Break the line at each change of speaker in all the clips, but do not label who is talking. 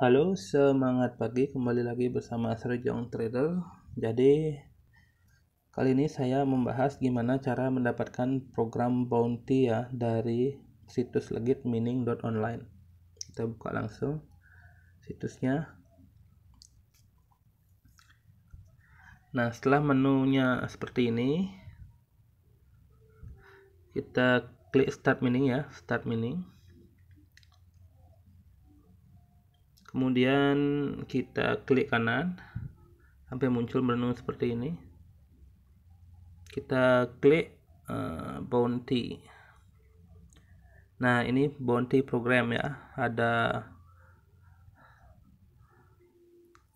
Halo, semangat pagi kembali lagi bersama Serjong Trader. Jadi, kali ini saya membahas gimana cara mendapatkan program bounty ya dari situs online. Kita buka langsung situsnya. Nah, setelah menunya seperti ini, kita klik start mining ya, start mining. kemudian kita klik kanan sampai muncul menu seperti ini kita klik uh, bounty nah ini bounty program ya ada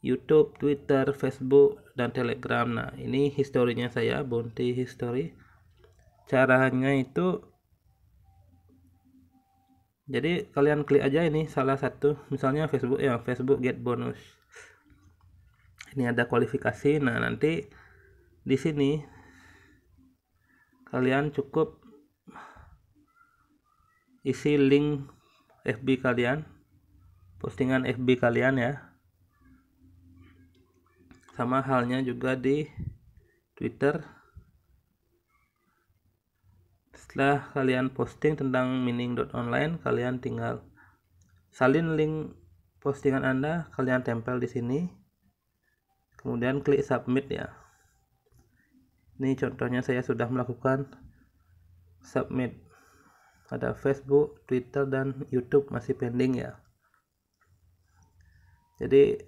YouTube, Twitter, Facebook, dan Telegram. Nah, ini historinya saya, bounty history. Caranya itu jadi kalian klik aja ini salah satu misalnya Facebook ya Facebook get bonus ini ada kualifikasi nah nanti di sini kalian cukup isi link FB kalian postingan FB kalian ya sama halnya juga di Twitter setelah kalian posting tentang mining.online kalian tinggal salin link postingan anda kalian tempel di sini kemudian klik submit ya ini contohnya saya sudah melakukan submit ada Facebook, Twitter, dan YouTube masih pending ya. Jadi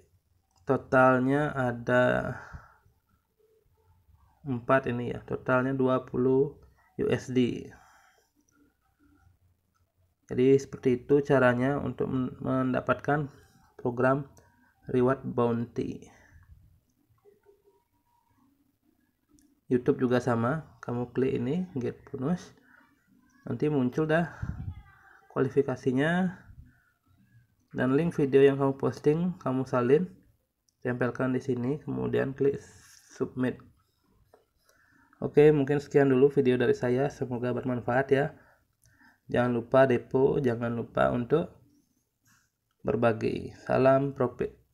totalnya ada empat ini ya, totalnya 20 USD jadi seperti itu caranya untuk mendapatkan program reward bounty YouTube juga sama kamu klik ini get bonus nanti muncul dah kualifikasinya dan link video yang kamu posting kamu salin tempelkan di sini kemudian klik submit Oke, mungkin sekian dulu video dari saya. Semoga bermanfaat ya. Jangan lupa depo, jangan lupa untuk berbagi. Salam profit.